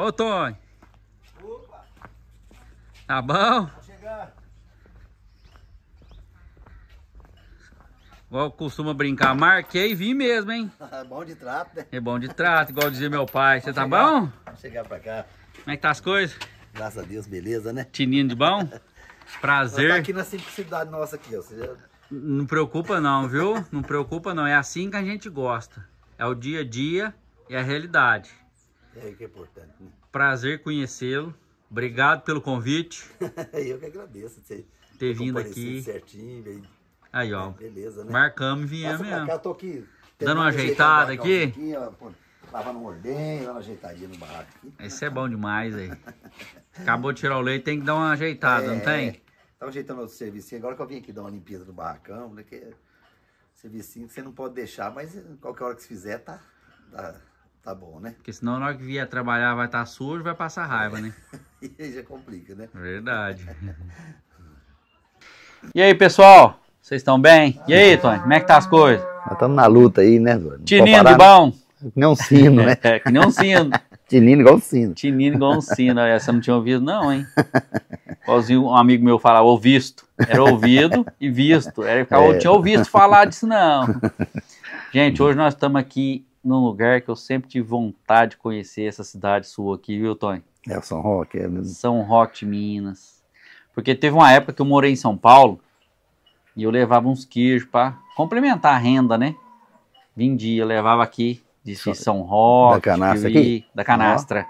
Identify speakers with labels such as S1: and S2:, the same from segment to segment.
S1: Ô, Tony. Opa. Tá bom? Tá chegar. Igual costuma brincar, marquei e vim mesmo, hein?
S2: É bom de trato, né?
S1: É bom de trato, igual dizia meu pai. Você tá chegar, bom?
S2: Vamos chegar pra cá.
S1: Como é que tá as coisas? Graças a Deus, beleza, né? Tininho de bom? Prazer. Tá aqui na simplicidade nossa aqui, ó. Já... Não preocupa não, viu? Não preocupa não, é assim que a gente gosta. É o dia a dia e a realidade.
S2: É o que é importante, né?
S1: Prazer conhecê-lo. Obrigado pelo convite.
S2: eu que agradeço ter,
S1: ter vindo aqui.
S2: Certinho, bem... Aí, ó. Beleza, né? Marcamos e viemos mesmo. Cá, tô aqui, Dando uma ajeitada aqui. lavando um ordem, dando uma ajeitadinha no barraco.
S1: Isso é bom demais aí. Acabou de tirar o leite, tem que dar uma ajeitada, é, não tem?
S2: tá ajeitando o serviço. Agora que eu vim aqui dar uma limpeza no barracão, né? Que é serviço que você não pode deixar, mas qualquer hora que você fizer, tá... tá
S1: tá bom, né? Porque senão na hora que vier trabalhar vai estar tá sujo, vai passar raiva, né? e aí já complica, né? Verdade. e aí, pessoal? Vocês estão bem? E aí, Tony, como é que tá as coisas? Nós estamos na luta aí, né, Tony? Tinindo de né? bom?
S2: Que nem um sino, né?
S1: é, que nem um sino. Tinino igual um sino. Tinino igual um sino. Essa eu não tinha ouvido, não, hein? Igualzinho um amigo meu falava, ouvisto. Era ouvido e visto. Era, eu é. tinha ouvido falar disso, não. Gente, hoje nós estamos aqui num lugar que eu sempre tive vontade de conhecer essa cidade sua aqui, viu, Tony? É, São Roque, é mesmo. São Roque Minas. Porque teve uma época que eu morei em São Paulo e eu levava uns queijos para complementar a renda, né? Vendia, levava aqui de São Roque, da canastra. aqui? Da canastra. Uhum.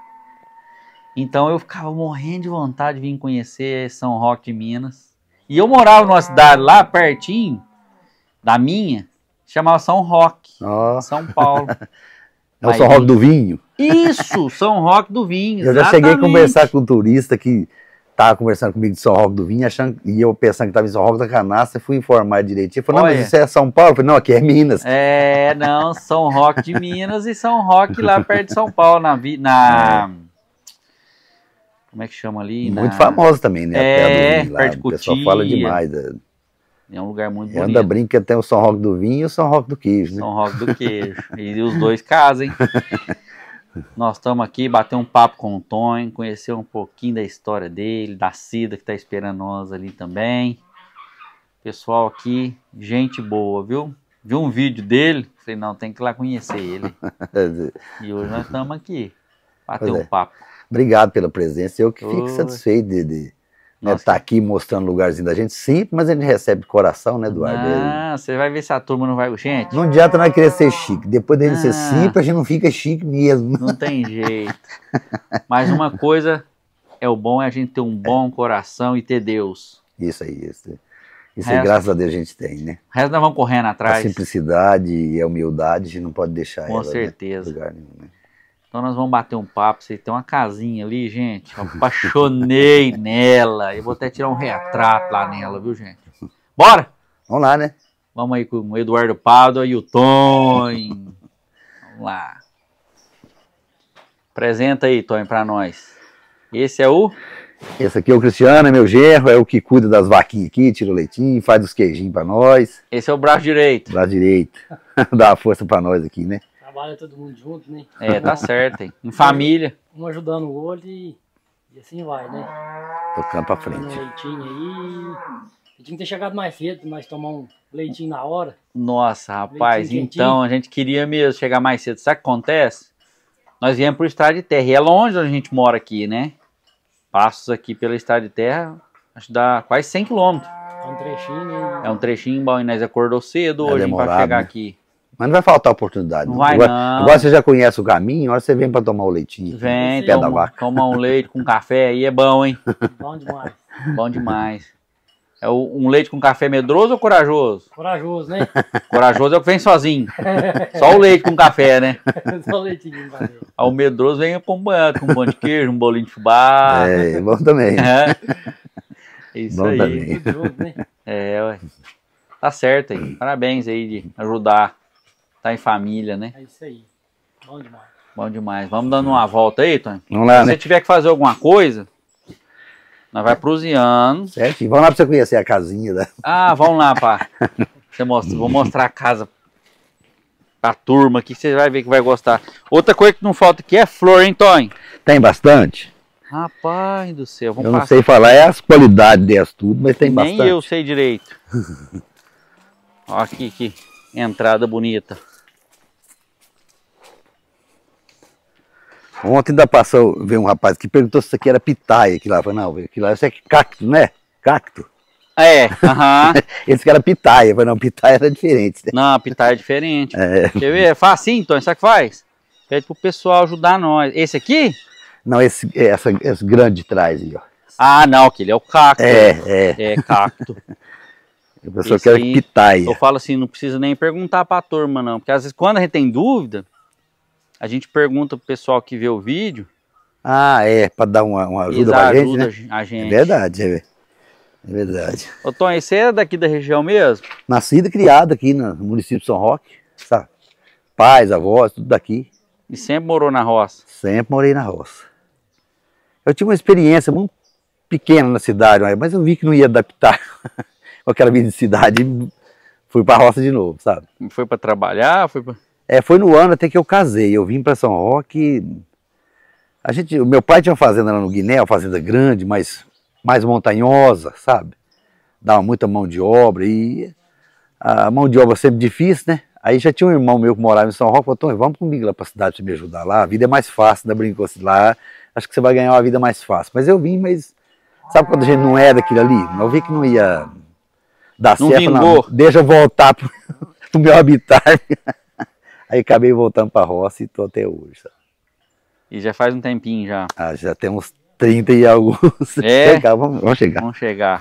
S1: Então eu ficava morrendo de vontade de vir conhecer São Roque Minas. E eu morava numa cidade lá pertinho da minha, Chamava São Roque, oh. São Paulo. É o São Roque do Vinho? Isso, São Roque do Vinho. eu já cheguei a conversar com
S2: um turista que estava conversando comigo de São Roque do Vinho, achando, e eu pensando que estava em São Roque da Canastra, fui informar direitinho. Falei, não, mas isso é São Paulo? Eu falei, não, aqui é Minas.
S1: É, não, São Roque de Minas e São Roque lá perto de São Paulo, na. na é. como é que chama ali? Muito na... famosa também, né? É, perto de Cutia. O pessoal fala demais. Né? É um lugar muito bonito. Anda brinca
S2: até o São Roque do Vinho e o São Roque do Queijo. Né? São Roque do
S1: Queijo. e os dois casam, hein? Nós estamos aqui, bater um papo com o Tonho, conhecer um pouquinho da história dele, da Cida que está esperando nós ali também. Pessoal aqui, gente boa, viu? Vi um vídeo dele, falei, não, tem que ir lá conhecer ele. e hoje nós estamos aqui, bater um é. papo.
S2: Obrigado pela presença, eu que fico Oi. satisfeito de, de nós tá aqui mostrando o lugarzinho da gente, sim, mas a gente recebe de coração, né, Eduardo? É.
S1: Ah, você vai ver se a turma não vai. Gente. Não
S2: adianta nós querer ser chique. Depois dele ah, ser simples, a gente não
S1: fica chique mesmo. Não tem jeito. mas uma coisa é o bom é a gente ter um bom coração e ter Deus. Isso aí, isso.
S2: Isso resto, aí, graças a Deus, a gente tem, né? O resto
S1: nós vamos correndo atrás. A
S2: simplicidade e a humildade, a gente não pode deixar Com ela, né, certeza. Né, lugar nenhum, né?
S1: Então nós vamos bater um papo. Você tem uma casinha ali, gente. Eu apaixonei nela. Eu vou até tirar um retrato lá nela, viu, gente? Bora! Vamos lá, né? Vamos aí com o Eduardo Pádua e o Tony. Vamos lá. Apresenta aí, Tony para nós. Esse é o.
S2: Esse aqui é o Cristiano, é meu gerro, é o que cuida das vaquinhas aqui, tira o leitinho, faz os queijinhos para nós. Esse é o braço direito. Braço direito. Dá força para nós aqui, né?
S1: trabalha todo mundo junto, né? É, tá certo, hein? Em família. Um ajudando o outro e, e assim vai, né? Tocando pra frente. Um leitinho aí. Eu tinha que ter chegado mais cedo pra nós tomar um leitinho na hora. Nossa, rapaz, então a gente queria mesmo chegar mais cedo. Sabe o que acontece? Nós viemos pro Estrada de Terra e é longe onde a gente mora aqui, né? Passos aqui pela Estrada de Terra, acho que dá quase 100 quilômetros. É um trechinho, né? É um trechinho bom e nós acordou cedo é hoje demorado, pra chegar né? aqui. Mas não vai faltar
S2: oportunidade. Não, vai, agora, não. Agora você já conhece o caminho, agora você vem para tomar o leitinho. Vem, pé toma, da vaca.
S1: um leite com café aí, é bom, hein? bom demais. Bom demais. É um leite com café medroso ou corajoso? Corajoso, né? Corajoso é o que vem sozinho. Só o leite com café, né? Só o leitinho com café. Ah, o medroso vem acompanhado com um pão de queijo, um bolinho de fubá. É, é bom também. É. Isso bom aí. Também. Né? É, ué. Tá certo aí. Parabéns aí de ajudar Tá em família, né? É isso aí. Bom demais. Bom demais. Vamos dando uma volta aí, Tony. Vamos lá, Se né? você tiver que fazer alguma coisa, nós vai prusiando. Certo.
S2: Vamos lá pra você conhecer a casinha.
S1: Né? Ah, vamos lá, pá. Você mostra, vou mostrar a casa pra turma aqui, você vai ver que vai gostar. Outra coisa que não falta aqui é flor, hein, Tony? Tem bastante. Rapaz do céu, vamos Eu não passar. sei
S2: falar é as qualidades dessas tudo, mas tem Nem bastante. Nem
S1: eu sei direito. Ó aqui, aqui. Entrada bonita.
S2: Ontem ainda passou, veio um rapaz que perguntou se isso aqui era pitaia, que lá. Eu falei, não, aqui lá, isso é cacto, né? Cacto. Ah, é, aham. Uh -huh. Esse que era é pitaia, mas não, pitaia era diferente, né?
S1: Não, pitaia é diferente. É. Quer ver? É faz assim, Tony, sabe o que faz? Pede pro pessoal ajudar nós. Esse aqui?
S2: Não, esse, essa, esse grande de trás aí, ó.
S1: Ah, não, aquele é o cacto. É, é. É, cacto. A pessoa Esse quer aí, pitaia. Eu falo assim, não precisa nem perguntar para a turma, não. Porque às vezes quando a gente tem dúvida, a gente pergunta pro pessoal que vê o vídeo.
S2: Ah, é, para dar uma, uma ajuda para gente, ajuda né? a gente. É verdade, é, é verdade.
S1: Ô Tom, você é daqui da região mesmo?
S2: Nascido e criado aqui no município de São Roque, sabe? Pais, avós, tudo daqui. E
S1: sempre morou na roça?
S2: Sempre morei na roça. Eu tive uma experiência muito pequena na cidade, mas eu vi que não ia adaptar. com aquela vida de cidade fui para a roça de novo, sabe?
S1: Foi para trabalhar? Foi pra...
S2: É, foi no ano até que eu casei. Eu vim para São Roque. A gente, o meu pai tinha uma fazenda lá no Guiné, uma fazenda grande, mas mais montanhosa, sabe? Dava muita mão de obra e a mão de obra sempre difícil, né? Aí já tinha um irmão meu que morava em São Roque, falou, vamos comigo lá para a cidade para me ajudar lá, a vida é mais fácil, ainda brincou assim, lá, acho que você vai ganhar uma vida mais fácil. Mas eu vim, mas sabe quando a gente não é daquilo ali? Eu vi que não ia dar não certo. Vingou. Não, deixa eu voltar pro, pro meu habitat. Aí acabei voltando pra roça e tô até hoje, sabe?
S1: E já faz um tempinho já. Ah, já temos
S2: 30 e alguns. É, chegar, vamos, vamos, chegar. Vamos
S1: chegar.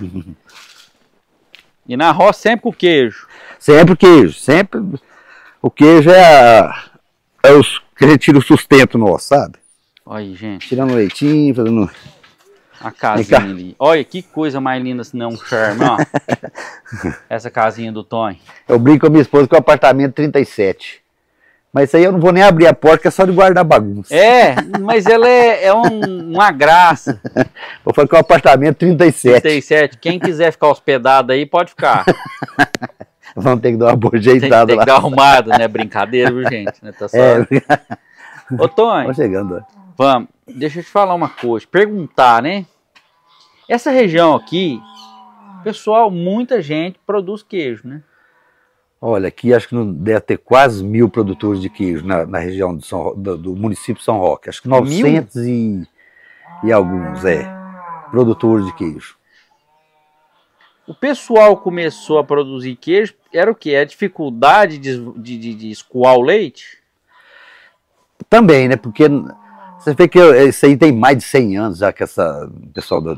S1: e na roça sempre com queijo?
S2: Sempre queijo, sempre. O queijo é, a, é os que tira o sustento nosso, sabe? Olha, gente. Tirando leitinho, fazendo a casinha ali.
S1: Olha que coisa mais linda, se não um charme, ó. Essa casinha do Tony.
S2: Eu brinco com a minha esposa que é o apartamento 37. É mas isso aí eu não vou nem abrir a porta, que é só de guardar bagunça.
S1: É, mas ela é, é um, uma graça. Vou falar que é o apartamento 37. 37. Quem quiser ficar hospedado aí, pode ficar.
S2: Vamos ter que dar uma bojeitada lá. Tem que dar
S1: arrumado, né? Brincadeira, viu, gente? Né? Tá só... É. Ô, Tony. Tá chegando, ó. Vamos, deixa eu te falar uma coisa, perguntar, né? Essa região aqui, pessoal, muita gente produz queijo, né?
S2: Olha, aqui acho que não deve ter quase mil produtores de queijo na, na região do, São, do, do, município de São Roque. Acho que 900 e, e alguns, é, produtores de queijo.
S1: O pessoal começou a produzir queijo, era o que? A é dificuldade de, de, de escoar o leite?
S2: Também, né? Porque você vê que eh, isso aí tem mais de 100 anos já que essa pessoal da,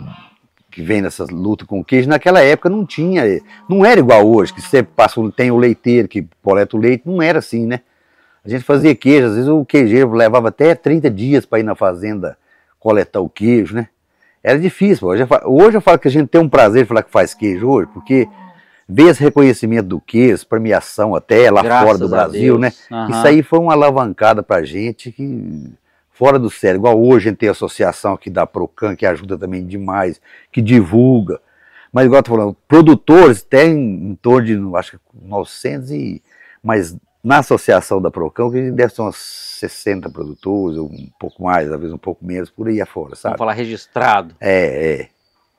S2: que vem nessa luta com o queijo, naquela época não tinha, não era igual hoje, que você passa, tem o leiteiro que coleta o leite, não era assim, né? A gente fazia queijo, às vezes o queijeiro levava até 30 dias para ir na fazenda coletar o queijo, né? Era difícil. Hoje eu, falo, hoje eu falo que a gente tem um prazer de falar que faz queijo hoje, porque ver esse reconhecimento do queijo, premiação até lá Graças fora do Brasil, né? Uhum. Isso aí foi uma alavancada para a gente que fora do sério, igual hoje a gente tem a associação aqui da Procan, que ajuda também demais, que divulga. Mas igual eu tô falando, produtores tem em torno de, acho que 900 e... Mas na associação da Procão, que deve ser umas 60 produtores, ou um pouco mais, às vezes um pouco menos, por aí afora,
S1: sabe? Vamos falar registrado.
S2: É,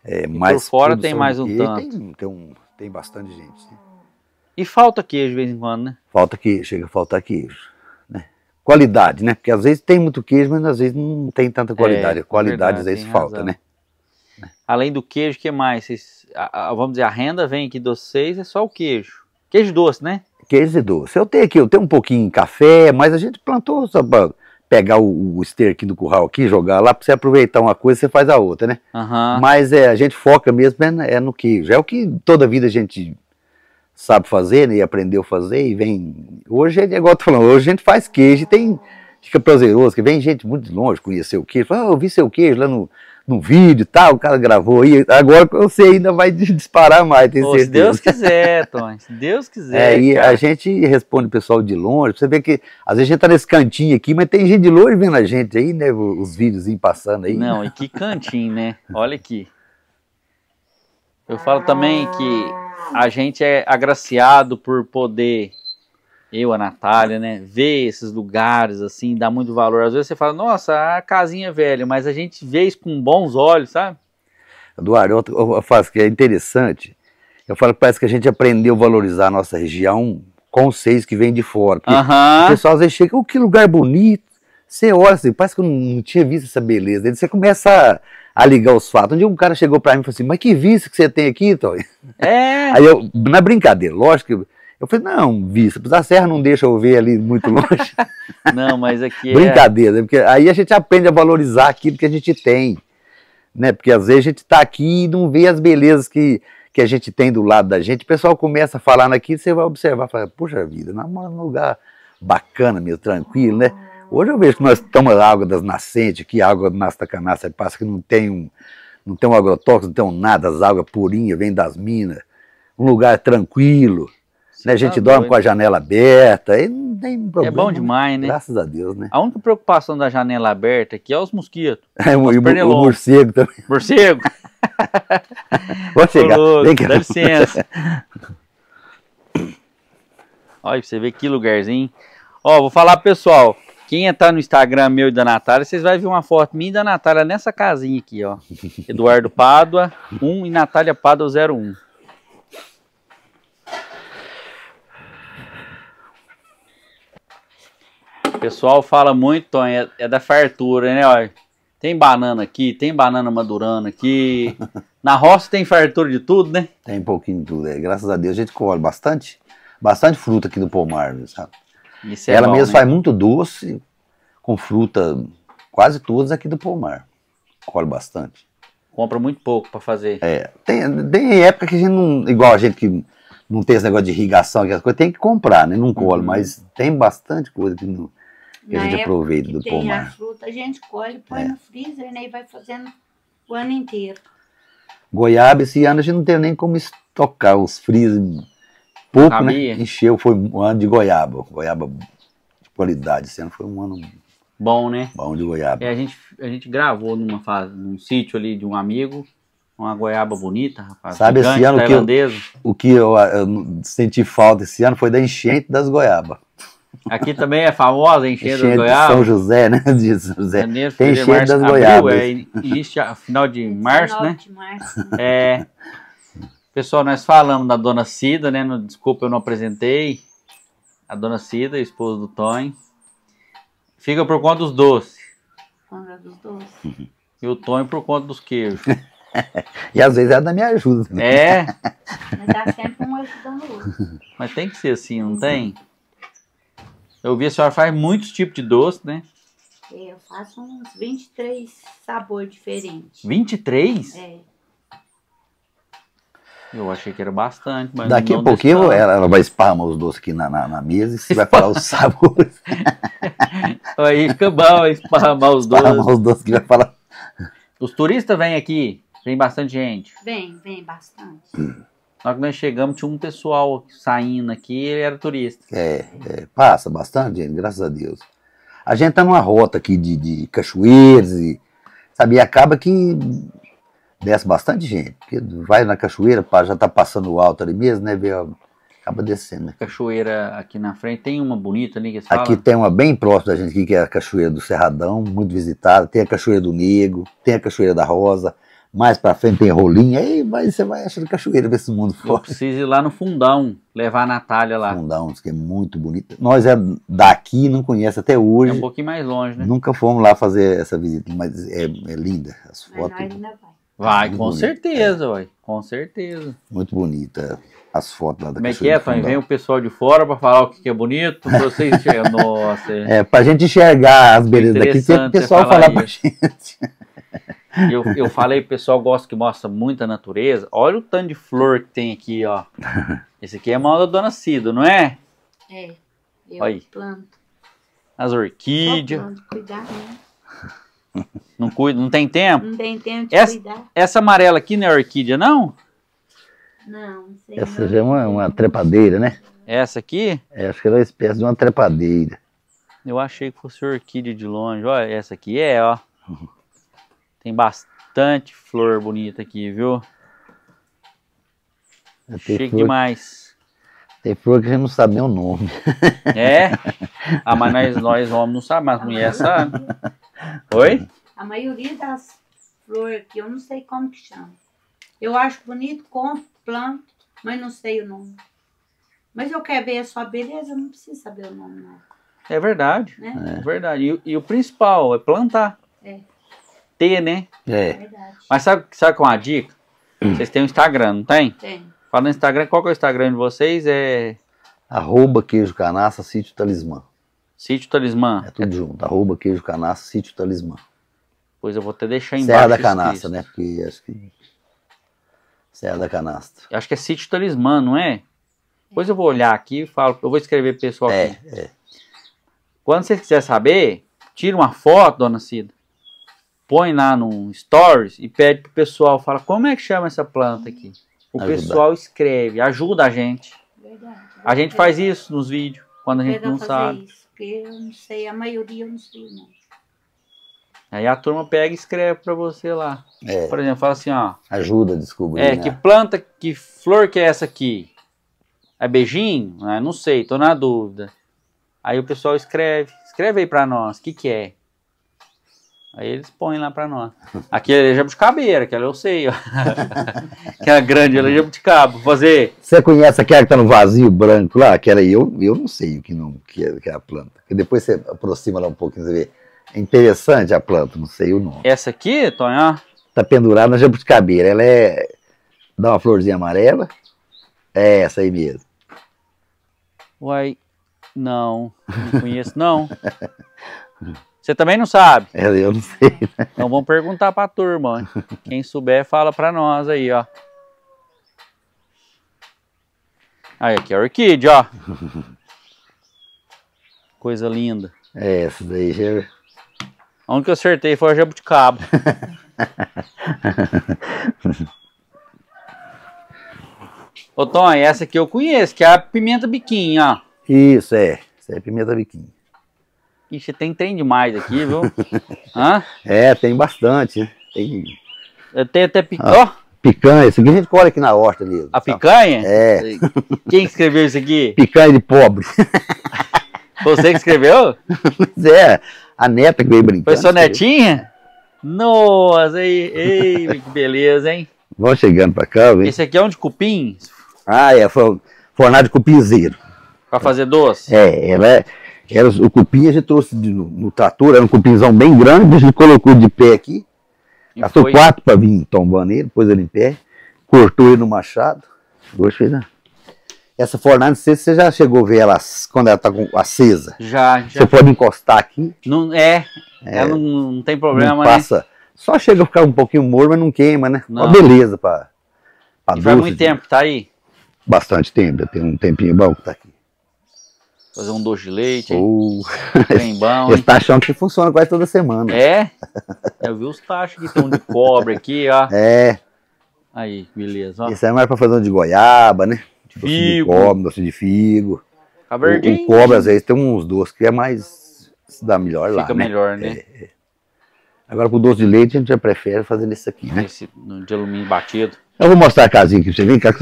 S2: é. é mais por fora tem mais um tanto. Tem, tem, um, tem bastante gente.
S1: E falta queijo de vez em quando, né?
S2: Falta queijo, chega a faltar queijo qualidade, né? Porque às vezes tem muito queijo, mas às vezes não tem tanta é, qualidade. É, qualidade verdade, às vezes falta, né?
S1: Além do queijo, o que mais? Vocês, a, a, vamos dizer, a renda vem aqui dos seis, é só o queijo. Queijo doce, né?
S2: Queijo e doce. Eu tenho aqui, eu tenho um pouquinho de café, mas a gente plantou, sabe, pegar o, o aqui do curral aqui, jogar lá, para você aproveitar uma coisa, você faz a outra, né? Uhum. Mas é, a gente foca mesmo é, é no queijo. É o que toda vida a gente sabe fazer né, e aprendeu a fazer e vem. Hoje é igual eu falando, hoje a gente faz queijo e tem. Fica prazeroso, que vem gente muito de longe conhecer o queijo. Fala, ah, eu vi seu queijo lá no, no vídeo e tal, o cara gravou aí. Agora você ainda vai disparar mais, tem certeza. Se Deus
S1: quiser, Tony, se Deus quiser. É, e
S2: a gente responde o pessoal de longe, você vê que às vezes a gente tá nesse cantinho aqui, mas tem gente de longe vendo a gente aí, né? Os vídeos passando aí. Não, e
S1: que cantinho, né? Olha aqui. Eu falo também que a gente é agraciado por poder, eu, a Natália, né, ver esses lugares, assim, dá muito valor. Às vezes você fala, nossa, a casinha é velha, mas a gente vê isso com bons olhos, sabe?
S2: Eduardo, eu faço que é interessante, eu falo que parece que a gente aprendeu a valorizar a nossa região com seis que vem de fora. uh -huh. O pessoal às vezes chega, oh, que lugar bonito, você olha assim, parece que eu não tinha visto essa beleza. Aí você começa a, a ligar os fatos. Um dia um cara chegou para mim e falou assim, mas que vista que você tem aqui, Tony? É. Aí eu, na brincadeira, lógico que... Eu falei, não, vista, a serra não deixa eu ver ali muito longe.
S1: não, mas aqui é... Brincadeira,
S2: né? porque aí a gente aprende a valorizar aquilo que a gente tem, né? Porque às vezes a gente está aqui e não vê as belezas que, que a gente tem do lado da gente. O pessoal começa a falar aqui, você vai observar, fala, puxa vida, moramos num lugar bacana, mesmo, tranquilo, né? Hoje eu vejo que nós tomamos água das nascentes, que água do Nasta canastra de passa, que não tem um, não tem um agrotóxico, não tem um nada, as águas purinhas, vêm das minas, um lugar tranquilo. né? A tá gente tá dorme doido. com a janela aberta, e não
S1: tem é problema. É bom demais, né? Graças a Deus, né? A única preocupação da janela aberta aqui é os mosquitos.
S2: É, os e o morcego também.
S1: Morcego? Vou chegar. Vem Dá licença. Olha, você vê que lugarzinho. Ó, vou falar pro pessoal. Quem está no Instagram meu e da Natália, vocês vão ver uma foto minha e da Natália nessa casinha aqui, ó. Eduardo Pádua 1 e Natália Pádua 01. O pessoal fala muito, Tom, é, é da fartura, né? Ó, tem banana aqui, tem banana madurana aqui. Na roça tem fartura de tudo, né?
S2: Tem um pouquinho de tudo, é. Graças a Deus a gente colhe bastante, bastante fruta aqui do pomar, sabe?
S1: Isso é ela bom, mesma né?
S2: faz muito doce, com fruta quase todas aqui do Pomar. Colhe bastante.
S1: Compra muito pouco para fazer. É,
S2: tem, tem época que a gente não. Igual a gente que não tem esse negócio de irrigação, aquelas coisas, tem que comprar, né? Não colhe, uhum. mas tem bastante coisa que, não, que a gente aproveita do tem pomar. A
S3: fruta a gente colhe, põe é. no freezer né? e vai fazendo o ano inteiro.
S2: Goiaba, esse ano a gente não tem nem como estocar os freezer pouco, né? Encheu, foi um ano de goiaba. Goiaba de qualidade. Esse ano foi um ano
S1: bom, né? Bom de goiaba. É, a gente, a gente gravou numa fase, num sítio ali de um amigo, uma goiaba bonita, rapaz. Sabe gigante, esse ano que eu,
S2: o que eu, eu, senti falta esse ano foi da enchente das goiabas.
S1: Aqui também é famosa a enchente, enchente das goiabas. São
S2: José, né? De São José. Janeiro, Tem enchente das abril, É,
S1: existe final de março, né? final né? De março. Né? É. Pessoal, nós falamos da dona Cida, né? Desculpa, eu não apresentei. A dona Cida, esposa do Tonho. Fica por conta dos doces.
S3: Conta dos doces.
S1: E o Tonho por conta dos queijos.
S2: e às vezes ela é me ajuda. Né? É. Mas
S3: dá tá sempre um ajudando o outro.
S1: Mas tem que ser assim, não uhum. tem? Eu vi a senhora faz muitos tipos de doce, né?
S3: É, eu faço uns 23 sabores diferentes.
S1: 23? É. Eu achei que era bastante, mas. Daqui a pouquinho
S2: ela, ela, vai esparramar os doces aqui na, na, na mesa e você vai falar os sabores.
S1: aí fica bom esparramar os doces. Esparramar os doces que vai falar. Os turistas vêm aqui, vem bastante gente.
S3: Vem, vem bastante.
S1: Hum. Na hora que nós chegamos, tinha um pessoal saindo aqui, ele era turista.
S2: É, é passa bastante gente, graças a Deus. A gente tá numa rota aqui de, de cachoeiras e. Sabe, e acaba que desce bastante gente, porque vai na cachoeira, já está passando alto ali mesmo, né? Vê, acaba descendo. Né.
S1: Cachoeira aqui na frente, tem uma bonita ali que Aqui
S2: tem uma bem próxima da gente aqui, que é a Cachoeira do Cerradão, muito visitada. Tem a Cachoeira do Negro, tem a Cachoeira da Rosa. Mais pra frente tem rolinha, aí vai, você vai achando cachoeira pra esse mundo fora.
S1: Precisa ir lá no fundão, levar a Natália lá. Fundão, que é muito bonito. Nós é daqui,
S2: não conhece até hoje. É um pouquinho mais longe, né? Nunca fomos lá fazer essa visita, mas é, é linda
S1: as fotos. Mas nós é ainda vai. Vai, Muito com bonito, certeza, é. ué, com certeza. Muito bonita as fotos lá da Como é que é, Fanny? Vem o pessoal de fora para falar o que, é bonito, pra vocês enxergar. Nossa. É,
S2: pra gente enxergar as belezas daqui, tem o pessoal falar, falar pra gente.
S1: Eu, eu falei, o pessoal gosta que mostra muita natureza. Olha o tanto de flor que tem aqui, ó. Esse aqui é a mão da dona Cido, não é?
S3: É. Eu Olha aí. planto.
S1: As orquídeas. Cuidado, né? Não cuida, não tem tempo? Não
S3: tem tempo de essa, cuidar. Essa amarela
S1: aqui não é orquídea, não?
S2: Não, não sei. Essa não. já é uma, uma trepadeira, né?
S1: Essa aqui?
S2: É, acho que ela é uma espécie de uma trepadeira.
S1: Eu achei que fosse orquídea de longe. Olha, essa aqui é, ó. Tem bastante flor bonita aqui, viu? Chique flor, demais. Tem
S2: flor que a gente não sabe nem o nome.
S1: É? Ah, mas nós, nós homens não sabemos, mas mulher sabe. Oi?
S3: A maioria das flores aqui, eu não sei como que chama. Eu acho bonito, compro, planto, mas não sei o nome. Mas eu quero ver a sua beleza, eu não preciso saber o nome, não.
S1: É verdade. Né? É, é verdade. E, e, o principal é plantar. É. Ter, né? É. é verdade. Mas sabe, sabe qual é uma dica? Hum. Vocês têm o um Instagram, não tem? Tem. Fala no Instagram, qual que é o Instagram de vocês? É.
S2: Arroba queijo canaça, sítio talismã. Sítio talismã. É tudo é... junto. Arroba queijo canaça, sítio talismã.
S1: Pois eu vou até deixar embaixo. Serra da Canastra,
S2: né? Porque acho que. Serra da Canastra.
S1: Acho que é sítio talismã, não é? Depois eu vou olhar aqui e falo. Eu vou escrever pro pessoal é, aqui. É. Quando você quiser saber, tira uma foto, dona Cida. Põe lá no Stories e pede pro pessoal. Fala como é que chama essa planta aqui. O ajuda. pessoal escreve, ajuda a gente.
S3: Verdade. A gente faz
S1: isso nos vídeos, quando a gente não sabe. Isso,
S3: porque eu não sei, a maioria eu não sei, não.
S1: Aí a turma pega e escreve para você lá. É. Por exemplo, fala assim, ó.
S2: Ajuda a descobrir. É, né? que
S1: planta, que flor que é essa aqui? É beijinho? Ah, não sei, tô na dúvida. Aí o pessoal escreve, escreve aí para nós, o que que é? Aí eles põem lá para nós. Aqui é jabuticabeira, aquela eu sei, ó. Que é a grande, ela é jabuticaba. Fazer.
S2: Você conhece aquela que tá no vazio branco lá? Aquela aí, eu, eu não sei o que, não, que, é, que é a planta. E depois você aproxima lá um pouquinho, você vê. É interessante a planta, não sei o nome.
S1: Essa aqui, Tonha?
S2: Tá pendurada na jabuticabeira. Ela é. dá uma florzinha amarela. É essa aí mesmo.
S1: Uai, não. Não conheço, não. Você também não sabe?
S2: É, eu não sei.
S1: Né? Então vamos perguntar pra turma. Quem souber, fala pra nós aí, ó. Aí, aqui é a orquídea, ó. Coisa linda. É, essa daí já é a única que eu acertei foi a jabuticaba. Ô Tom, essa aqui eu conheço, que é a pimenta biquinha, ó.
S2: Isso, é. Isso é pimenta biquinha.
S1: Ixi, tem trem demais aqui, viu? Hã?
S2: É, tem bastante. Tem...
S1: até picanha.
S2: Picanha, isso aqui a gente
S1: colhe aqui na horta mesmo. A picanha? É. Quem escreveu isso aqui?
S2: Picanha de pobre.
S1: Você que escreveu?
S2: Pois é, a neta que veio brincar. Foi sua
S1: netinha? Nossa, ei, ei, que beleza, hein?
S2: Vão chegando pra cá, vem.
S1: Esse aqui é um de cupim?
S2: Ah, é, fornado de cupinzeiro.
S1: Pra fazer doce?
S2: É, ela é, era, o cupim a gente trouxe de, no, no, trator, era um cupinzão bem grande, a gente colocou de pé aqui. E gastou quatro para vir tombando ele, pôs ele em pé, cortou ele no machado. gostei, fez, né? Essa fornalha, não sei se você já chegou a ver ela quando ela está acesa.
S1: Já, já. Você pode encostar aqui. Não, é, é ela não, não, tem problema, não né? passa.
S2: Né? Só chega a ficar um pouquinho morno, mas não queima, né? Não. Uma beleza para faz muito
S1: tempo, tá aí?
S2: Bastante tempo, tem um tempinho bom que tá aqui.
S1: Fazer um doce de leite, oh. bem bom. Esse
S2: tachão tá que funciona quase toda semana.
S1: É? Eu vi os tachos que estão de cobre aqui, ó. É. Aí, beleza. Ó. Esse
S2: é mais para fazer um de goiaba, né? Tipo assim, figo. Doce de cobre, doce assim, de figo. A verdinha. O, cobre, às vezes, tem uns doces que é mais. Se dá melhor Fica lá. Fica né? melhor, né? né? É. Agora, com doce de leite, a gente já prefere
S1: fazer nesse aqui, né? Esse de alumínio batido.
S2: Eu vou mostrar a casinha aqui pra você ver, cá.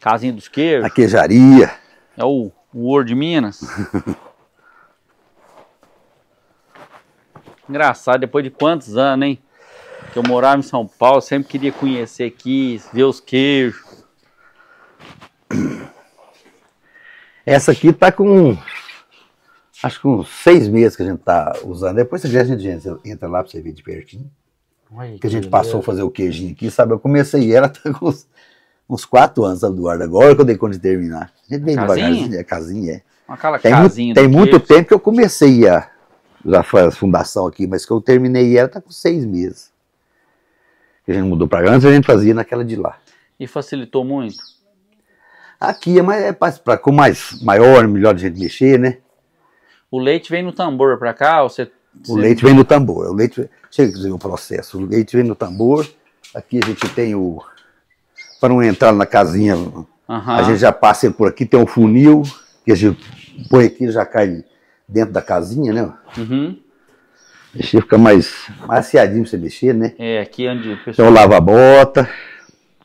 S1: Casinha dos queijos. A
S2: queijaria.
S1: É o, Word de Minas. Engraçado, depois de quantos anos, hein? que eu morava em São Paulo, sempre queria conhecer aqui, ver os queijos.
S2: Essa aqui tá com acho que uns seis meses que a gente tá usando. Depois você a gente entra lá para você ver de pertinho. Ai, que a gente passou a fazer o queijinho aqui, sabe? Eu comecei ela tá com uns, uns quatro anos, sabe, Eduardo? Agora é que eu dei conta de terminar. A gente vem devagarzinho, é casinha, é.
S1: Aquela tem casinha. tem muito
S2: tempo que eu comecei a já a fundação aqui, mas que eu terminei ela tá com seis meses que a gente mudou para cá. Antes a gente fazia naquela de lá.
S1: E facilitou muito?
S2: Aqui é mais é para com mais maior, melhor de gente mexer, né?
S1: O leite vem no tambor para cá, ou você o leite vem no
S2: tambor. O leite, chega dizer o processo. O leite vem no tambor. Aqui a gente tem o para não entrar na casinha, uhum.
S1: a gente já
S2: passa por aqui, tem um funil que a gente põe aqui já cai dentro da casinha, né? Uhum. Mexer fica mais maciadinho pra você mexer, né? É, aqui é onde o pessoal. Então lava a bota,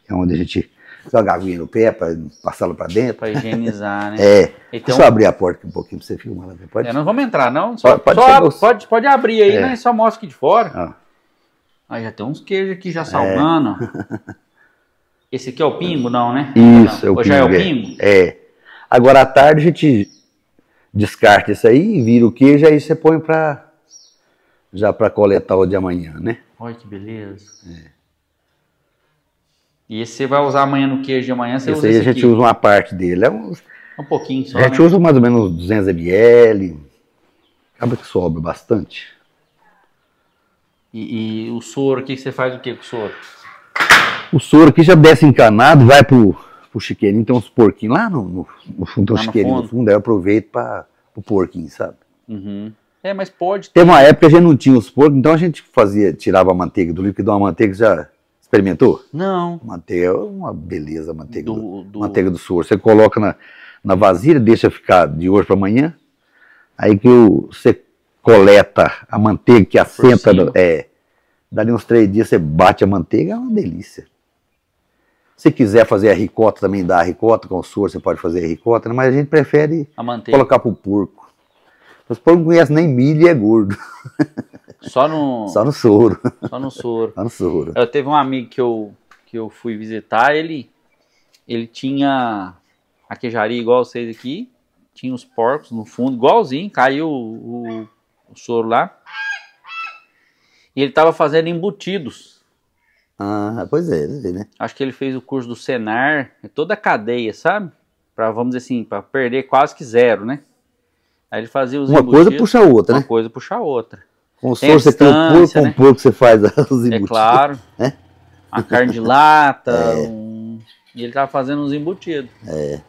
S2: é onde a gente joga aguinha no pé para passá-lo para dentro. Para higienizar, né? É. Então, Deixa eu abrir a porta um pouquinho para você filmar lá.
S1: Pode? É, não vamos entrar, não. Só, pode, pode, só, pode, pode, abrir aí, é. né? Só mostra aqui de fora. Ah. Aí ah, já tem uns queijos aqui já salgando. É. Esse aqui é o pingo, não, né? Isso, não. é o Ou pingo. já é o é. pingo?
S2: É. Agora à tarde a gente descarta isso aí, vira o queijo, aí você põe para já para coletar o de amanhã, né?
S1: Olha que beleza. É. E esse você vai usar amanhã no queijo de amanhã? Você esse usa aí esse a gente aqui? usa
S2: uma parte dele. É um,
S1: é um pouquinho só. A gente né? usa
S2: mais ou menos 200 ml. Acaba que sobra bastante.
S1: E, e o soro aqui, você faz o que com o soro?
S2: O soro aqui já desce encanado, vai pro, pro chiqueirinho, tem uns porquinhos lá no, no, no fundo do um chiqueirinho, no fundo, aí eu aproveito para o porquinho, sabe? Uhum.
S1: É, mas pode. Ter. Tem uma época
S2: que a gente não tinha os porcos, então a gente fazia, tirava a manteiga do livro, que uma manteiga já. Experimentou? Não. Manteiga é uma beleza, manteiga do, do, manteiga do suor. Você coloca na, na vasilha, deixa ficar de hoje para amanhã. Aí que o, você coleta a manteiga que assenta. No, é. Dali uns três dias você bate a manteiga, é uma delícia. Se quiser fazer a ricota também, dá a ricota, com o soro você pode fazer a ricota, mas a gente prefere a colocar para o porco. Os porcos não conhecem nem milho e é gordo.
S1: Só no... Só no soro. Só no soro. Só no soro. Eu teve um amigo que eu, que eu fui visitar, ele, ele tinha a queijaria igual vocês aqui, tinha os porcos no fundo, igualzinho, caiu o, o, o soro lá. E ele tava fazendo embutidos.
S2: Ah, pois é, né?
S1: Acho que ele fez o curso do Senar, é toda a cadeia, sabe? Para vamos dizer assim, para perder quase que zero, né? Aí ele fazia os Uma coisa puxa a outra, uma né? Uma coisa puxa a outra.
S2: Com soro, você tem o couro, com o couro né? você faz os é embutidos. É claro. É? Né?
S1: A carne de lata. É. Um... E ele tava fazendo uns embutidos. É.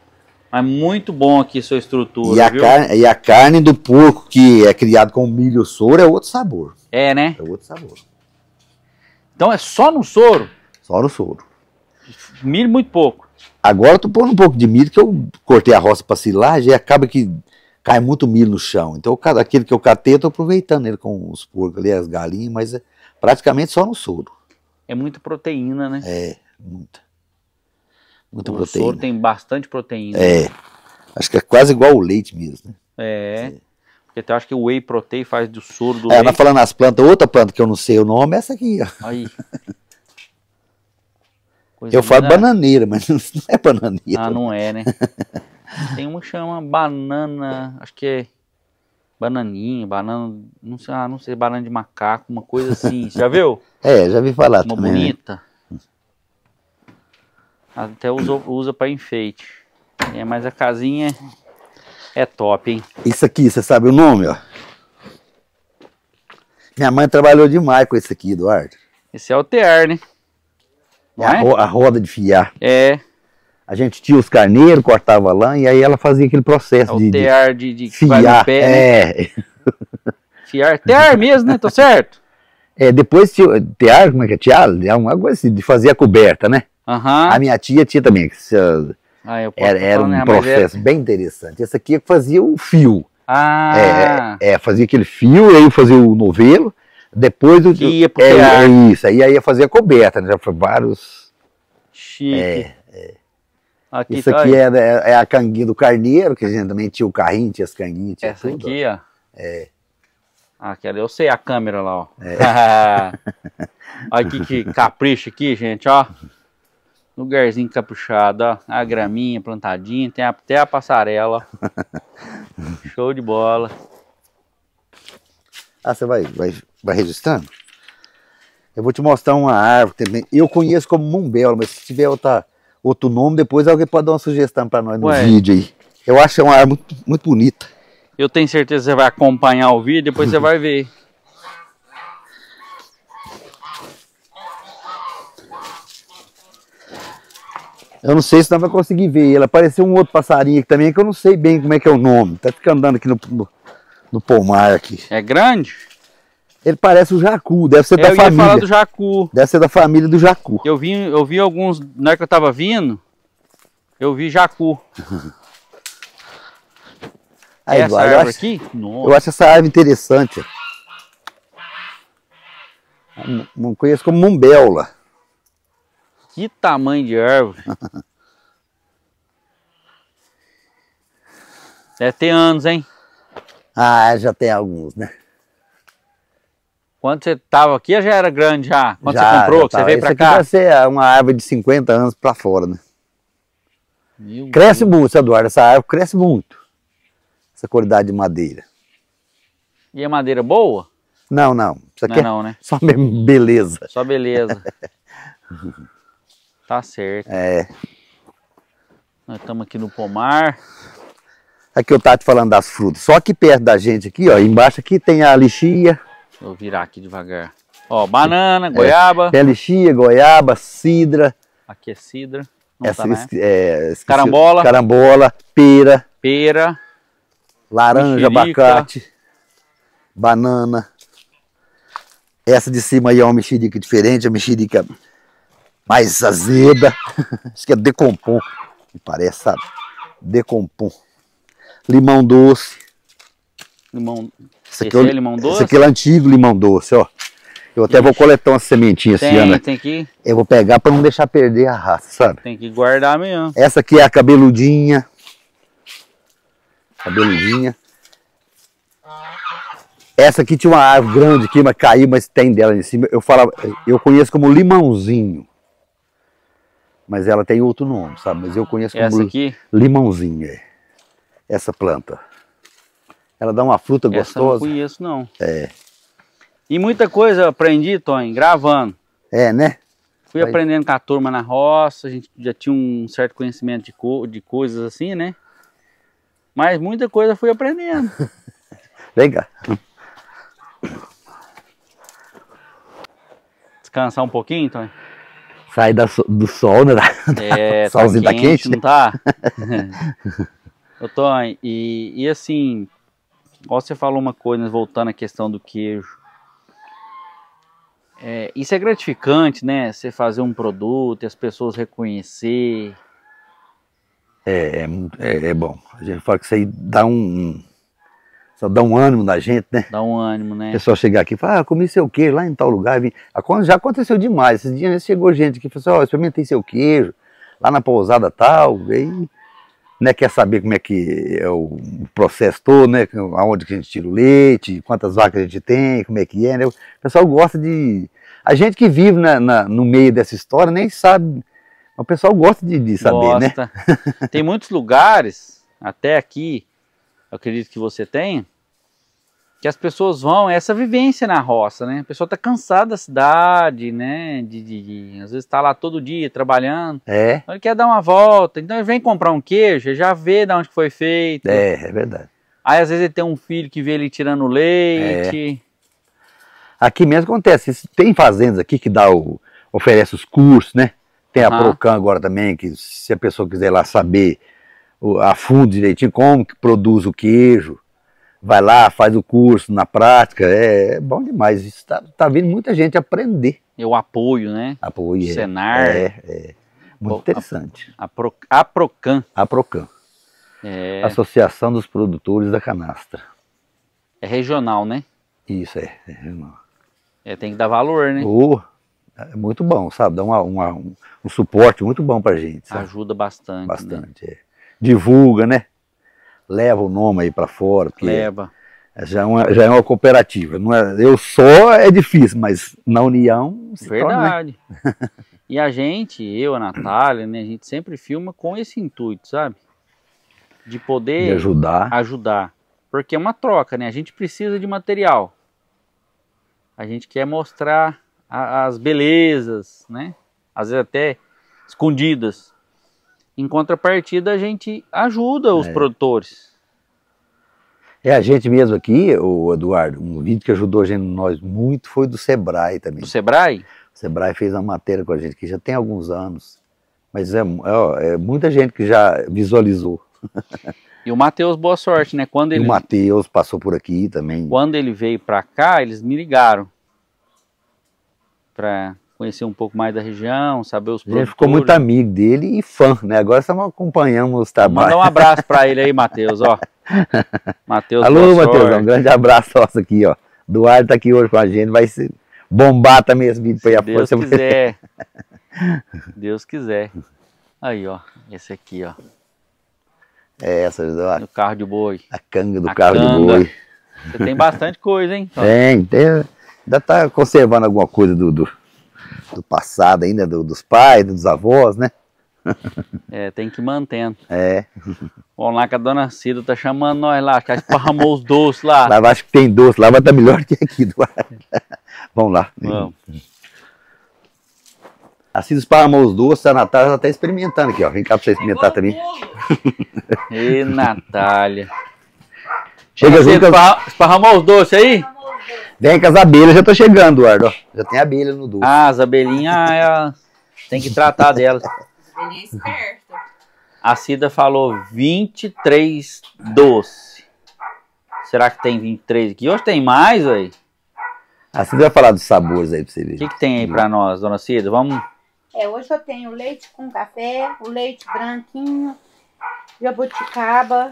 S1: Mas muito bom aqui sua estrutura. E a, viu? Carne,
S2: e a carne do porco que é criado com milho soro é outro sabor.
S1: É, né? É outro sabor. Então é só no soro?
S2: Só no soro. Milho muito pouco. Agora eu tô pondo um pouco de milho, que eu cortei a roça para silagem e acaba que cai muito milho no chão. Então, aquele que eu catei, eu estou aproveitando ele com os porcos ali, as galinhas, mas é praticamente só no soro.
S1: É muita proteína, né? É, muita.
S2: Muita o proteína. O soro
S1: tem bastante proteína. É.
S2: Acho que é quase igual o leite mesmo, né?
S1: É. é. Porque eu acho que o whey protein faz do soro do é, leite. Mas falando nas
S2: plantas, outra planta que eu não sei o nome é essa aqui, ó.
S1: Aí. Coisa eu falo bananeira,
S2: mas não é bananeira. Ah, não né? é, né?
S1: Tem uma que chama banana, acho que é bananinha, banana, não sei, ah, não sei, banana de macaco, uma coisa assim. já viu?
S2: É, já vi falar uma também. Uma né? bonita. Né?
S1: Até usa, usa para enfeite. É, mas a casinha é, é top, hein?
S2: Isso aqui, você sabe o nome, ó? Minha mãe trabalhou demais com esse aqui, Eduardo.
S1: Esse é o tear, né? É, é a, ro a
S2: roda de fiar. É a gente tinha os carneiros, cortava lã e aí ela fazia aquele processo é, o de, tear de,
S1: de fiar, pé, né? é. né? fiar, tear mesmo, né? Tô
S2: certo? É, depois tear, como é que é? Tear, é uma coisa assim, de fazer a coberta, né? Uhum. A minha tia tinha também, se, ah, era, tá era falar, um né? É processo bem interessante. Essa aqui é fazia o fio. Ah. É, é, é fazia aquele fio, aí fazia o novelo, depois o. Ia pro é, é isso, aí ia fazer a coberta, né? Já foi vários.
S1: Chique. É, é. Aqui Isso tá aqui é,
S2: é, é, a canguinha do carneiro, que a gente também tinha o carrinho, tinha as canguinhas, tinha Essa é,
S1: tudo. aqui, ó. É. Aquela, ah, eu sei a câmera lá, ó. É. Olha que, que capricho aqui, gente, ó. Lugarzinho caprichado, ó. A graminha plantadinha, tem até a passarela. Show de bola.
S2: Ah, você vai, vai, vai registrando? Eu vou te mostrar uma árvore também. Eu conheço como mumbelo, mas se tiver outra outro nome, depois alguém pode dar uma sugestão para nós no Ué. vídeo
S1: aí. Eu acho que é uma arma muito, muito bonita. Eu tenho certeza que você vai acompanhar o vídeo, depois você vai ver.
S2: Eu não sei se nós vamos conseguir ver Ela Apareceu um outro passarinho aqui também, que eu não sei bem como é que é o nome. Tá ficando andando aqui no, no, no pomar aqui. É grande? Ele parece o Jacu, deve ser é, da eu família. Eu ia falar do
S1: Jacu.
S2: Deve ser da família do Jacu.
S1: Eu vi, eu vi alguns, na hora que eu tava vindo, eu vi Jacu. Aí, essa árvore eu acho, aqui? Eu acho
S2: essa árvore interessante.
S1: Eu conheço como Mumbela. Que tamanho de árvore. Deve ter anos, hein? Ah, já tem alguns, né? Quando você estava aqui, já era grande já? Quando já, você comprou, que você veio para cá? Essa
S2: é uma árvore de 50 anos para fora, né? Meu cresce Deus. muito, Eduardo, essa árvore cresce muito. Essa qualidade de madeira.
S1: E a é madeira boa?
S2: Não, não. Isso aqui não, é, é não, né? Só beleza.
S1: Só beleza. tá certo. É. Nós estamos aqui no pomar.
S2: Aqui eu tava te falando das frutas. Só que perto da gente aqui, ó, embaixo aqui tem a lixia
S1: vou virar aqui devagar. Ó, banana, é, goiaba. É, pele
S2: chia, goiaba, cidra.
S1: Aqui é cidra. Essa, tá, né? é, esqueci, carambola. Carambola, pera. Pera.
S2: Laranja, mexerica. abacate. Banana. Essa de cima aí é uma mexerica diferente, a mexerica mais azeda. Acho que é decompom. Me parece, sabe? Decompom. Limão doce. Limão. Esse, aqui é limão doce? Esse aqui é o é é antigo limão doce, ó. Eu até Ixi. vou coletar uma sementinha esse assim, ano. Tem que... Eu vou pegar para não deixar perder a raça, sabe?
S1: Tem que guardar mesmo.
S2: Essa aqui é a cabeludinha. Cabeludinha. Essa aqui tinha uma árvore grande aqui, mas caiu, mas tem dela em cima. Eu falava, eu conheço como limãozinho. Mas ela tem outro nome, sabe? Mas eu conheço como Essa aqui? limãozinho. É. Essa planta. Ela dá uma fruta Essa gostosa. Eu não conheço, não. É.
S1: E muita coisa eu aprendi, Tony, gravando. É, né? Fui Vai... aprendendo com a turma na roça, a gente já tinha um certo conhecimento de, co de coisas assim, né? Mas muita coisa eu fui aprendendo.
S2: Vem cá.
S1: Descansar um pouquinho, Tony?
S2: Sair da, do sol, né? É, tá Solzinho tá quente, tá quente não né? tá?
S1: Ô, Tony, e, e assim, você falou uma coisa, voltando à questão do queijo. É, isso é gratificante, né? Você fazer um produto e as pessoas reconhecer.
S2: É, é, é, é bom. A gente fala que isso aí dá um, só dá um ânimo na gente, né?
S1: Dá um ânimo, né? O pessoal
S2: chegar aqui e falar, ah, comi seu queijo lá em tal lugar. Ah, já aconteceu demais. Esses dias chegou gente que falou assim, ó, oh, experimentei seu queijo lá na pousada tal. E né, quer saber como é que é o processo todo, né, aonde que a gente tira o leite, quantas vacas a gente tem, como é que é, né? O pessoal gosta de... A gente que vive na, na no meio dessa história nem sabe, o pessoal gosta de, de saber, né?
S1: gosta. né? tem muitos lugares, até aqui, acredito que você tenha, que as pessoas vão, é essa vivência na roça, né? A pessoa tá cansada da cidade, né? De, de, de às vezes tá lá todo dia trabalhando. É. Então ele quer dar uma volta, então ele vem comprar um queijo, ele já vê de onde foi feito. É, é verdade. Aí às vezes ele tem um filho que vê ele tirando leite. É.
S2: Aqui mesmo acontece, tem fazendas aqui que dá o, oferece os cursos, né? Tem a ah. Procan agora também, que se a pessoa quiser lá saber a fundo direitinho como que produz o queijo, vai lá, faz o curso na prática, é, é bom demais. Está tá vindo muita gente aprender.
S1: Eu é o apoio, né?
S2: Apoio. O é, É, é. Muito interessante. A, a, Pro, a Procan. A Procan. É. Associação dos Produtores da Canastra.
S1: É regional, né? Isso, é, é regional. É, tem que dar valor, né?
S2: Oh, é muito bom, sabe? Dá uma, uma, um, um, suporte muito bom pra gente. Sabe?
S1: Ajuda bastante. Né? Bastante, né? é.
S2: Divulga, né? leva o nome aí para fora. Porque leva. Já é, uma, já é uma cooperativa. Não é, eu só é difícil, mas na união.
S1: Verdade. Torna, né? e a gente, eu, a Natália, né, a gente sempre filma com esse intuito, sabe? De poder de ajudar. ajudar. Porque é uma troca, né? A gente precisa de material. A gente quer mostrar a, as belezas, né? Às vezes até escondidas em contrapartida, a gente ajuda os é. produtores.
S2: É, a gente mesmo aqui, o Eduardo, um vídeo que ajudou gente, nós muito foi do Sebrae também. Do Sebrae? O Sebrae fez uma matéria com a gente, que já tem alguns anos. Mas é, é, é muita gente que já visualizou.
S1: E o Matheus, boa sorte, né? Quando ele... o
S2: Matheus passou por aqui também.
S1: Quando ele veio para cá, eles me ligaram para conhecer um pouco mais da região, saber os produtores. A gente ficou muito
S2: amigo dele e fã, né? Agora estamos acompanhando os trabalhos. Mandar um
S1: abraço para ele aí, Matheus, ó. Matheus. Alô, Matheus, um grande
S2: abraço nosso aqui, ó. Duarte tá aqui hoje com a gente, vai se bombar também esse vídeo para a Deus força. quiser.
S1: Deus quiser. Aí, ó, esse aqui, ó.
S2: É essa, Eduardo. Do carro de boi. A canga do a carro canga. de boi.
S1: Você tem bastante coisa, hein? Tem,
S2: tem. Ainda tá conservando alguma coisa do, do, do passado ainda, do, dos pais, dos avós, né?
S1: É, tem que ir mantendo. É. Vamos lá que a dona Cida tá chamando nós lá, que ela esparramou os doces lá. Lá
S2: acho que tem doce, lá vai estar tá melhor que aqui. Do... Vamos lá. Vamos. A Cida esparramou os doces, a Natália já tá experimentando aqui, ó. Vem cá pra você experimentar Agora também.
S1: E Natália. Chega Cida, junto... esparramou os doces aí? Vem com as abelhas, já tô chegando, Eduardo. Já tem abelha no doce. Ah, as abelhinhas, ah, é, tem que tratar delas. As abelhinhas A Cida falou 23 doce. Será que tem 23 aqui? Hoje tem mais, velho? A Cida vai falar dos sabores aí pra você ver. O que, que tem aí pra nós, dona Cida? Vamos...
S3: É, hoje eu tenho leite com café, o leite branquinho, jabuticaba,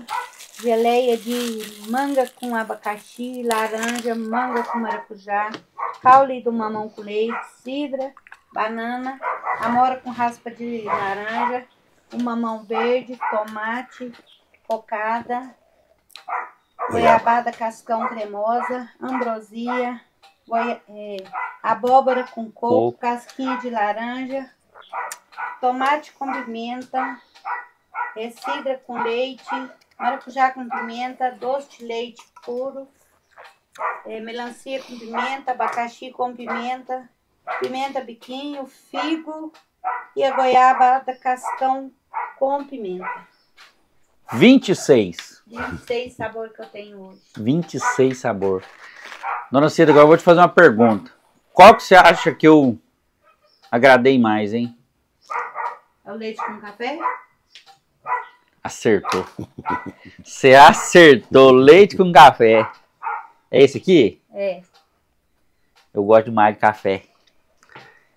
S3: geleia de manga com abacaxi, laranja, manga com maracujá, caule do mamão com leite, cidra, banana, amora com raspa de laranja, o mamão verde, tomate, cocada, goiabada cascão cremosa, ambrosia, goia, é, abóbora com coco, oh. casquinha de laranja, tomate com pimenta, é, cidra com leite, maracujá com pimenta, doce de leite puro, é, melancia com pimenta, abacaxi com pimenta, pimenta biquinho, figo e a goiaba da cascão com pimenta.
S1: 26.
S3: 26 sabor que eu tenho hoje.
S1: 26 sabor. Dona Cida, agora eu vou te fazer uma pergunta. Qual que você acha que eu agradei mais, hein?
S3: É o leite com café?
S1: Acertou. Você acertou. Leite com café. É esse aqui? É. Eu gosto demais de café.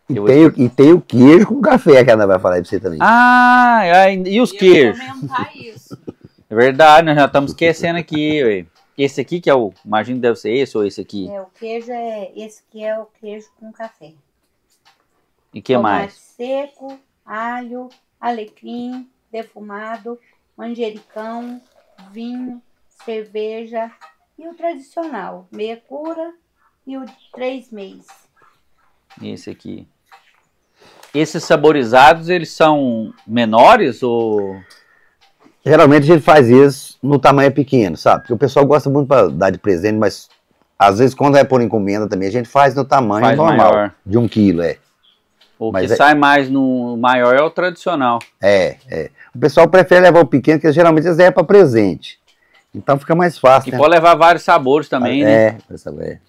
S2: E tem, o, e tem o queijo com café que a Ana vai falar aí pra
S1: você também. Ah, e os queijos? É verdade, nós já estamos esquecendo aqui. Ué. Esse aqui que é o. Imagino que deve ser esse ou esse aqui.
S3: É, o queijo é. Esse aqui é o queijo com café.
S1: E que mais?
S3: seco, alho, alecrim, defumado, manjericão, vinho, cerveja e o tradicional, meia cura e o de três meses.
S1: Esse aqui. Esses saborizados, eles são menores ou...
S2: Geralmente a gente faz isso no tamanho pequeno, sabe? Porque o pessoal gosta muito para dar de presente, mas às vezes quando é por encomenda também, a gente faz no tamanho faz normal, maior. de um quilo, é. O Mas que é... sai
S1: mais no maior é o tradicional.
S2: É, é. O pessoal prefere levar o pequeno, porque geralmente eles é levam para presente. Então fica mais fácil. E né? pode
S1: levar vários sabores também, ah, né? É, saber.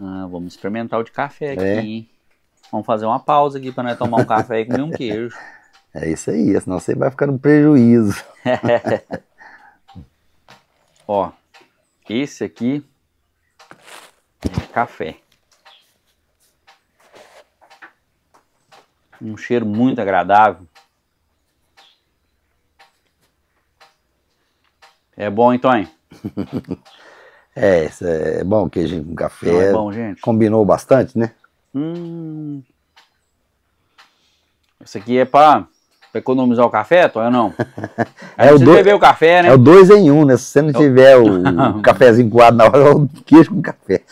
S1: Ah, vamos experimentar o de café é. aqui, é. hein? Vamos fazer uma pausa aqui para nós tomar um café e comer um queijo.
S2: É isso aí, senão você vai ficar no prejuízo.
S1: Ó, esse aqui é café. um cheiro muito agradável. É bom, então, hein?
S2: é, é bom queijinho com café. Não é bom, gente. Combinou bastante, né?
S1: Hum. Isso aqui é para economizar o café, ou não?
S2: é o dois, o café, né? É o dois em um, né? Se você não é tiver o, o cafezinho coado na hora, é o queijo com café.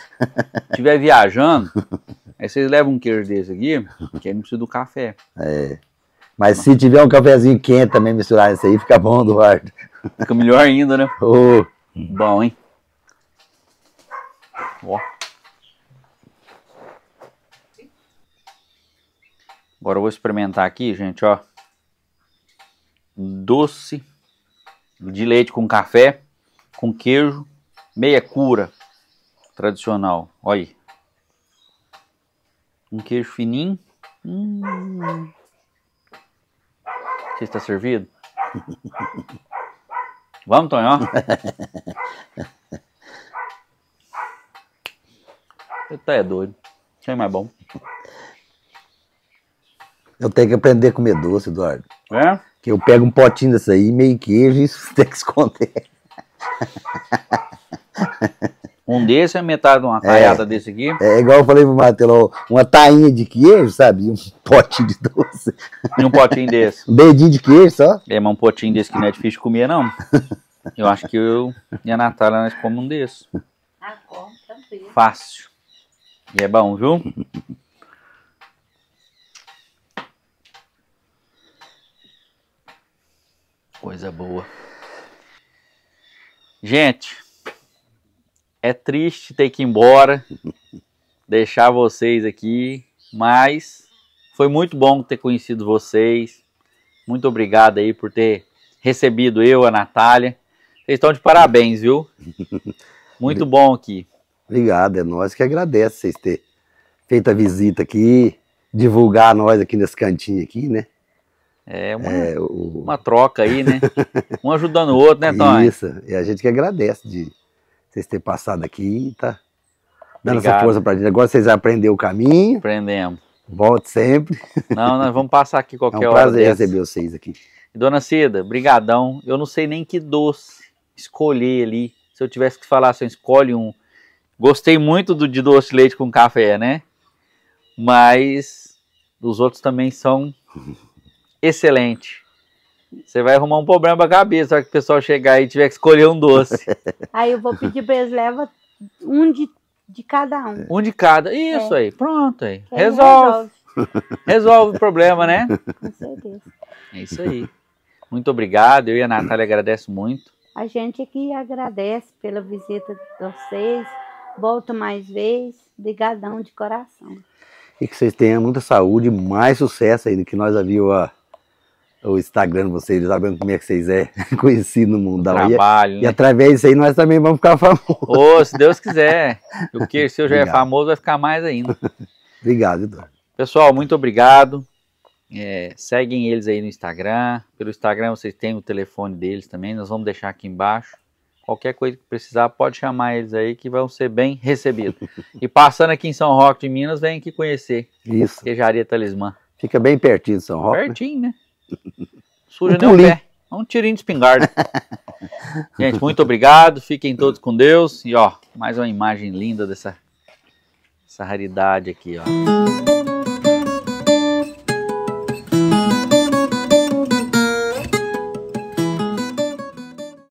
S1: Se tiver viajando, Aí vocês levam um queijo desse aqui, que aí não precisa do café.
S2: É. Mas se tiver um cafezinho quente também misturar isso aí, fica bom, Eduardo. Fica melhor ainda, né? Oh.
S1: Bom, hein? Ó. Agora eu vou experimentar aqui, gente, ó. Doce de leite com café, com queijo, meia cura tradicional. Olha aí. Um queijo fininho. Hum. Você está servido? Vamos, Tonhão? Você tá é doido. Isso é mais bom.
S2: Eu tenho que aprender a comer doce, Eduardo. É? Que eu pego um potinho dessa aí, meio queijo e isso tem que esconder.
S1: Um desse é metade de uma taiada é, desse aqui. É
S2: igual eu falei pro Matheus, uma tainha de queijo, sabe? um potinho de doce. E
S1: um potinho desse. um dedinho de queijo só. É, mas um potinho desse que não é difícil de comer, não. Eu acho que eu e a Natália, nós comemos um desse. Ah,
S3: como, tranquilo.
S1: Fácil. E é bom, viu? Coisa boa. Gente, é triste ter que ir embora, deixar vocês aqui, mas foi muito bom ter conhecido vocês. Muito obrigado aí por ter recebido eu, a Natália. Vocês estão de parabéns, viu?
S2: Muito bom aqui. Obrigado, é nós que agradece vocês terem feito a visita aqui, divulgar nós aqui nesse cantinho aqui, né?
S1: É uma, é, o... uma troca aí, né? um ajudando o outro, né, Tony? Isso,
S2: e a gente que agradece de vocês terem passado aqui, tá?
S1: Dando Obrigado. essa força pra
S2: gente. Agora vocês aprenderam o caminho. Aprendemos. Volte sempre.
S1: Não, nós vamos passar aqui é qualquer hora. É um prazer hora receber vocês aqui. Dona Cida, brigadão. Eu não sei nem que doce escolher ali. Se eu tivesse que falar, se assim, escolhe um. Gostei muito do de doce de leite com café, né? Mas os outros também são excelentes. Você vai arrumar um problema pra cabeça, só que o pessoal chegar e tiver que escolher um doce.
S3: Aí eu vou pedir pra eles leva um de, de cada um. É.
S1: Um de cada. Isso é. aí, pronto aí. Resolve. resolve. Resolve o problema, né? Com
S3: certeza. É isso
S1: aí. Muito obrigado. Eu e a Natália agradecemos muito.
S3: A gente aqui agradece pela visita de vocês. Volto mais vezes. Obrigadão de coração.
S2: E que vocês tenham muita saúde, mais sucesso aí do que nós havíamos o Instagram vocês, sabem como é que vocês é conhecido no mundo. Trabalho, e, né? e através disso aí nós também vamos ficar famosos.
S1: Ô, se Deus quiser. O que se eu já é obrigado. é famoso vai ficar mais ainda.
S2: obrigado, Eduardo.
S1: Pessoal, muito obrigado. É, seguem eles aí no Instagram. Pelo Instagram vocês têm o telefone deles também. Nós vamos deixar aqui embaixo. Qualquer coisa que precisar, pode chamar eles aí que vão ser bem recebidos. e passando aqui em São Roque de Minas, vem aqui conhecer. Isso. Queijaria Talismã.
S2: Fica bem pertinho de São Roque. Né?
S1: Pertinho, né? né? Suja um nem o pé. É um tirinho de espingarda. Gente, muito obrigado. Fiquem todos com Deus. E ó, mais uma imagem linda dessa, dessa raridade aqui, ó.